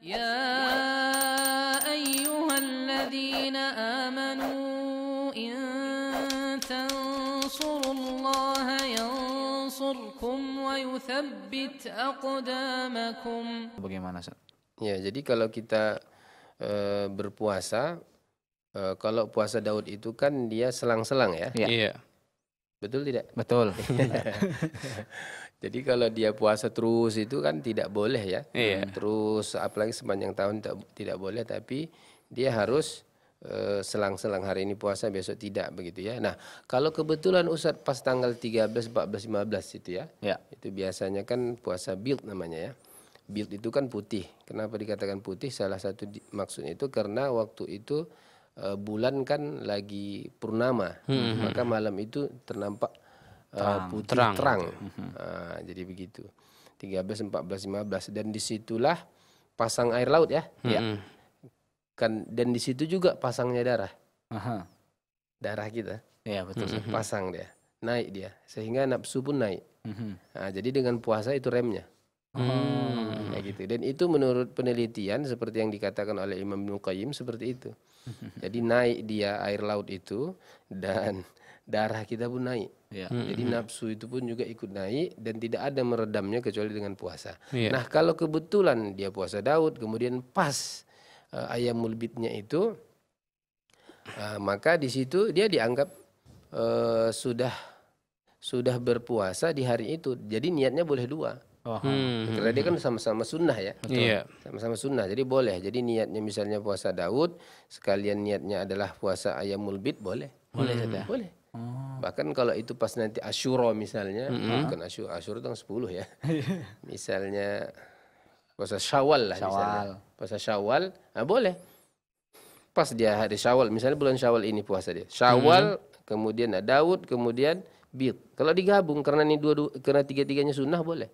يا أيها الذين آمنوا إن تنصروا الله ينصركم ويثبت أقدامكم Bagaimana Ustaz? Ya, jadi kalau kita e, berpuasa e, kalau puasa Daud itu kan dia selang-selang ya. Iya. Yeah. Betul tidak? Betul. Iya. Jadi kalau dia puasa terus itu kan tidak boleh ya. Iya. Terus apalagi sepanjang tahun tidak, tidak boleh tapi dia harus eh, selang-selang hari ini puasa besok tidak begitu ya. Nah, kalau kebetulan Ustaz pas tanggal 13, 14, 15 itu ya. ya. Itu biasanya kan puasa build namanya ya. Build itu kan putih. Kenapa dikatakan putih? Salah satu maksudnya itu karena waktu itu uh, bulan kan lagi purnama, hmm. maka malam itu ternampak uh, terang, putih terang. terang. Hmm. Uh, jadi begitu. 13, 14, 15 dan disitulah pasang air laut ya. Hmm. Ya. Kan dan di situ juga pasangnya darah. Aha. Darah kita. Iya betul. Hmm. hmm. Pasang dia, naik dia sehingga nafsu pun naik. Hmm. Nah, jadi dengan puasa itu remnya. Hmm. Ya gitu. Dan itu menurut penelitian seperti yang dikatakan oleh Imam Ibnu seperti itu. Jadi naik dia air laut itu dan darah kita pun naik. Ya. Hmm. Jadi nafsu itu pun juga ikut naik dan tidak ada meredamnya kecuali dengan puasa. Ya. Nah, kalau kebetulan dia puasa Daud kemudian pas uh, eh, mulbitnya mulbitnya itu uh, maka di situ dia dianggap uh, sudah sudah berpuasa di hari itu. Jadi niatnya boleh dua Oh. Hmm. Gitu. Karena dia kan sama-sama sunnah ya. sama iya. Sama-sama sunnah. Jadi boleh. Jadi niatnya misalnya puasa Daud, sekalian niatnya adalah puasa ayam mulbit boleh. Boleh hmm. saja. Boleh. Oh. Bahkan kalau itu pas nanti Ashuro misalnya, hmm bukan Asyura, Asyura itu 10 kan ya. Iya. misalnya puasa Syawal lah Syawal. misalnya. Puasa Syawal, nah boleh. Pas dia hari Syawal, misalnya bulan Syawal ini puasa dia. Syawal, hmm kemudian ada Daud, kemudian Bid. Kalau digabung karena ini dua, dua karena tiga-tiganya sunnah boleh.